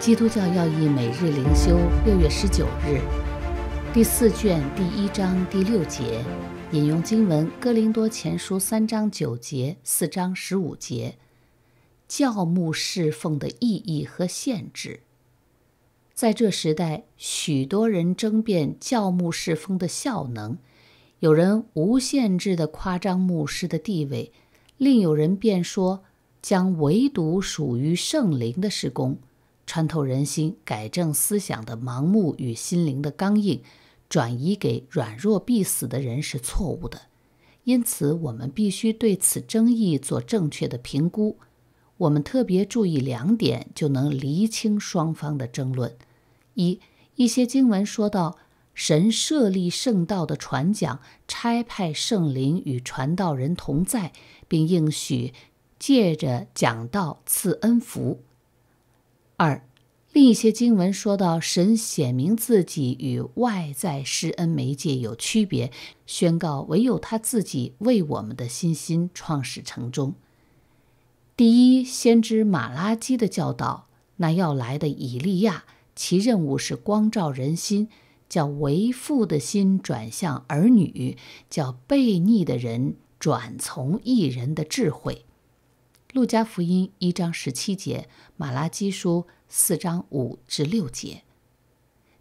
基督教要义每日灵修，六月十九日，第四卷第一章第六节，引用经文《哥林多前书》三章九节、四章十五节，教牧侍奉的意义和限制。在这时代，许多人争辩教牧侍奉的效能，有人无限制地夸张牧师的地位，另有人便说将唯独属于圣灵的侍工。穿透人心、改正思想的盲目与心灵的刚硬，转移给软弱必死的人是错误的。因此，我们必须对此争议做正确的评估。我们特别注意两点，就能厘清双方的争论。一一些经文说到，神设立圣道的传讲，差派圣灵与传道人同在，并应许借着讲道赐恩福。二，另一些经文说到神显明自己与外在施恩媒介有区别，宣告唯有他自己为我们的信心创始成终。第一先知马拉基的教导，那要来的以利亚，其任务是光照人心，叫为父的心转向儿女，叫悖逆的人转从一人的智慧。路加福音一章十七节，马拉基书四章五至六节。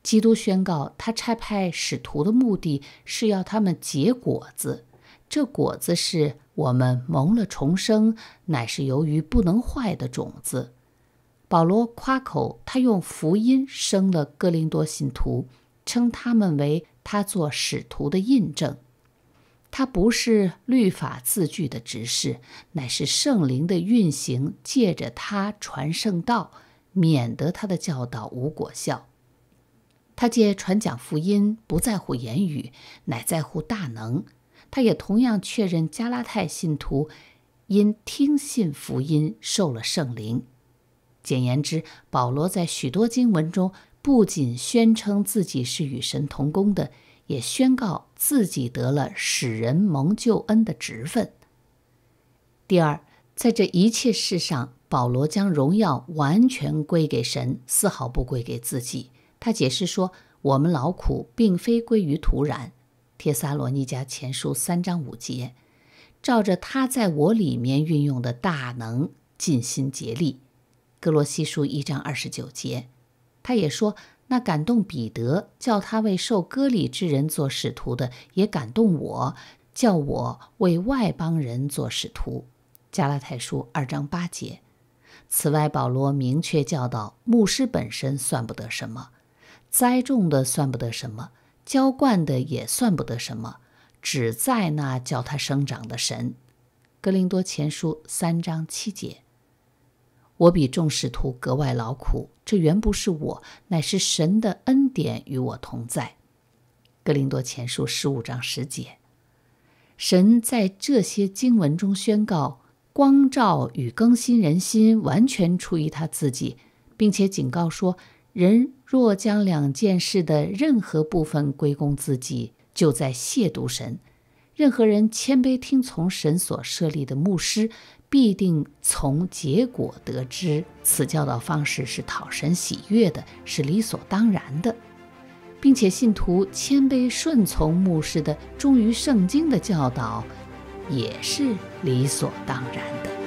基督宣告，他差派使徒的目的是要他们结果子，这果子是我们蒙了重生，乃是由于不能坏的种子。保罗夸口，他用福音生了哥林多信徒，称他们为他做使徒的印证。他不是律法字句的执事，乃是圣灵的运行，借着他传圣道，免得他的教导无果效。他借传讲福音，不在乎言语，乃在乎大能。他也同样确认加拉太信徒因听信福音受了圣灵。简言之，保罗在许多经文中。不仅宣称自己是与神同工的，也宣告自己得了使人蒙救恩的职分。第二，在这一切事上，保罗将荣耀完全归给神，丝毫不归给自己。他解释说：“我们劳苦并非归于徒然。”帖撒罗尼迦前书三章五节，照着他在我里面运用的大能，尽心竭力。哥罗西书一章二十九节。他也说，那感动彼得，叫他为受割礼之人做使徒的，也感动我，叫我为外邦人做使徒。加拉太书二章八节。此外，保罗明确教导，牧师本身算不得什么，栽种的算不得什么，浇灌的也算不得什么，只在那叫他生长的神。格林多前书三章七节。我比众使徒格外劳苦，这原不是我，乃是神的恩典与我同在。格林多前书十五章十节，神在这些经文中宣告光照与更新人心完全出于他自己，并且警告说，人若将两件事的任何部分归功自己，就在亵渎神。任何人谦卑听从神所设立的牧师，必定从结果得知此教导方式是讨神喜悦的，是理所当然的，并且信徒谦卑顺从牧师的、忠于圣经的教导，也是理所当然的。